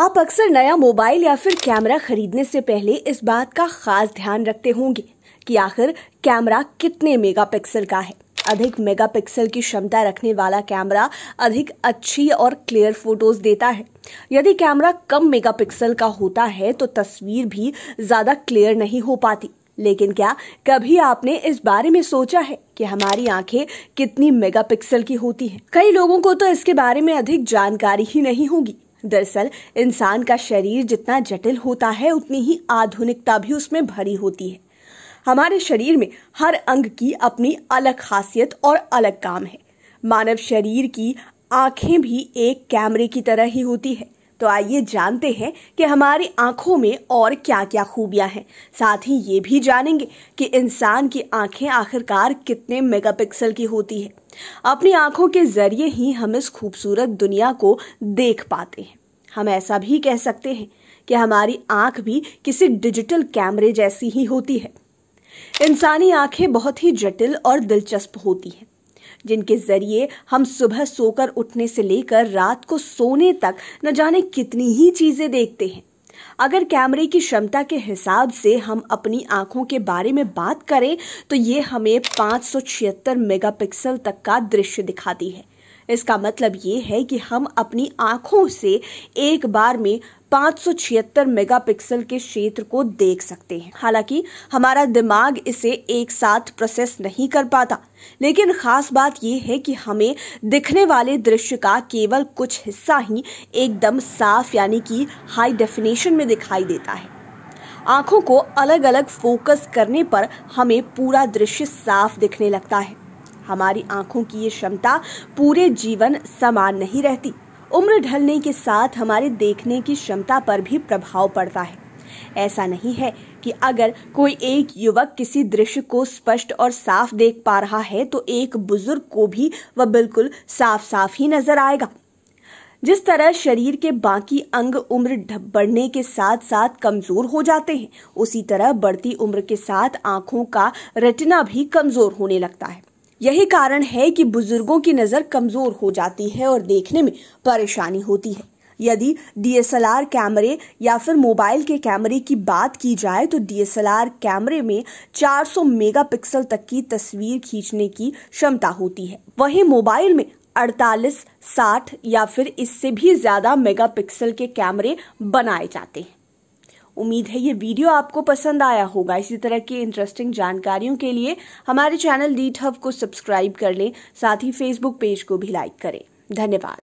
आप अक्सर नया मोबाइल या फिर कैमरा खरीदने से पहले इस बात का खास ध्यान रखते होंगे कि आखिर कैमरा कितने मेगापिक्सल का है अधिक मेगापिक्सल की क्षमता रखने वाला कैमरा अधिक अच्छी और क्लियर फोटोज देता है यदि कैमरा कम मेगापिक्सल का होता है तो तस्वीर भी ज्यादा क्लियर नहीं हो पाती लेकिन क्या कभी आपने इस बारे में सोचा है कि हमारी आंखें कितनी मेगापिक्सल की होती हैं? कई लोगों को तो इसके बारे में अधिक जानकारी ही नहीं होगी दरअसल इंसान का शरीर जितना जटिल होता है उतनी ही आधुनिकता भी उसमें भरी होती है हमारे शरीर में हर अंग की अपनी अलग खासियत और अलग काम है मानव शरीर की आंखें भी एक कैमरे की तरह ही होती है तो आइए जानते हैं कि हमारी आंखों में और क्या क्या खूबियां हैं साथ ही ये भी जानेंगे कि इंसान की आंखें आखिरकार कितने मेगापिक्सल की होती है अपनी आंखों के जरिए ही हम इस खूबसूरत दुनिया को देख पाते हैं हम ऐसा भी कह सकते हैं कि हमारी आंख भी किसी डिजिटल कैमरे जैसी ही होती है इंसानी आंखें बहुत ही जटिल और दिलचस्प होती हैं जिनके जरिए हम सुबह सोकर उठने से लेकर रात को सोने तक न जाने कितनी ही चीजें देखते हैं अगर कैमरे की क्षमता के हिसाब से हम अपनी आंखों के बारे में बात करें तो ये हमें पाँच मेगापिक्सल तक का दृश्य दिखाती है इसका मतलब ये है कि हम अपनी आँखों से एक बार में 576 मेगापिक्सल के क्षेत्र को देख सकते हैं हालांकि हमारा दिमाग इसे एक साथ प्रोसेस नहीं कर पाता लेकिन खास बात यह है कि हमें दिखने वाले दृश्य का केवल कुछ हिस्सा ही एकदम साफ यानी कि हाई डेफिनेशन में दिखाई देता है आंखों को अलग अलग फोकस करने पर हमें पूरा दृश्य साफ दिखने लगता है हमारी आंखों की ये क्षमता पूरे जीवन समान नहीं रहती उम्र ढलने के साथ हमारे देखने की क्षमता पर भी प्रभाव पड़ता है ऐसा नहीं है कि अगर कोई एक युवक किसी दृश्य को स्पष्ट और साफ देख पा रहा है तो एक बुजुर्ग को भी वह बिल्कुल साफ साफ ही नजर आएगा जिस तरह शरीर के बाकी अंग उम्र बढ़ने के साथ साथ कमजोर हो जाते हैं उसी तरह बढ़ती उम्र के साथ आंखों का रटना भी कमजोर होने लगता है यही कारण है कि बुजुर्गों की नज़र कमज़ोर हो जाती है और देखने में परेशानी होती है यदि डीएसएलआर कैमरे या फिर मोबाइल के कैमरे की बात की जाए तो डीएसएलआर कैमरे में 400 मेगापिक्सल तक की तस्वीर खींचने की क्षमता होती है वहीं मोबाइल में 48, 60 या फिर इससे भी ज़्यादा मेगापिक्सल के कैमरे बनाए जाते हैं उम्मीद है ये वीडियो आपको पसंद आया होगा इसी तरह की इंटरेस्टिंग जानकारियों के लिए हमारे चैनल डी को सब्सक्राइब कर लें साथ ही फेसबुक पेज को भी लाइक करें धन्यवाद